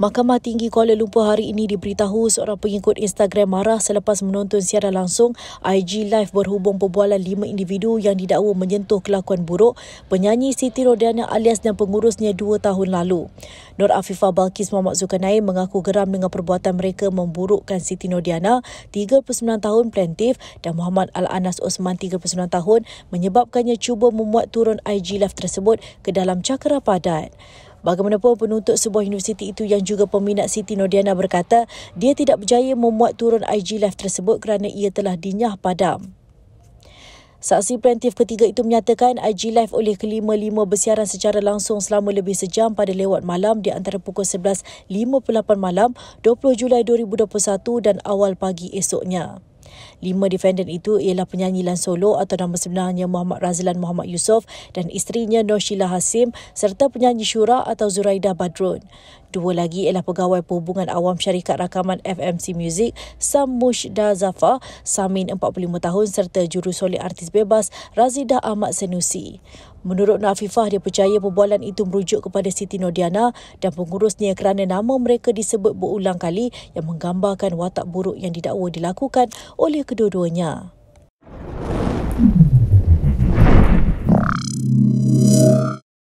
Mahkamah Tinggi Kuala Lumpur hari ini diberitahu seorang pengikut Instagram marah selepas menonton siaran langsung IG Live berhubung perbualan lima individu yang didakwa menyentuh kelakuan buruk penyanyi Siti Rodiana alias dan pengurusnya dua tahun lalu. Nur Afifah Balkis Muhammad Zulkarnain mengaku geram dengan perbuatan mereka memburukkan Siti Rodiana, 39 tahun plaintif dan Muhammad Al-Anas Osman 39 tahun menyebabkannya cuba memuat turun IG Live tersebut ke dalam cakera padat. Bagaimanapun penuntut sebuah universiti itu yang juga peminat Siti Nodiana berkata dia tidak berjaya memuat turun IG live tersebut kerana ia telah dinyah padam. Saksi preventif ketiga itu menyatakan IG Live oleh kelima-lima bersiaran secara langsung selama lebih sejam pada lewat malam di antara pukul 11.58 malam 20 Julai 2021 dan awal pagi esoknya. Lima defendant itu ialah penyanyi Lan Solo atau nama sebenarnya Muhammad Razlan Muhammad Yusof dan isterinya Noshila Hasim serta penyanyi syura atau Zuraida Badrun. Dua lagi ialah pegawai perhubungan awam syarikat rakaman FMC Music, Sam Mushda Zafar, Samin 45 tahun serta jurusoli artis bebas Razida Ahmad Senusi. Menurut Nafifah, dia percaya perbualan itu merujuk kepada Siti Nodiana dan pengurusnya kerana nama mereka disebut berulang kali yang menggambarkan watak buruk yang didakwa dilakukan oleh kedua-duanya. Mm-hmm.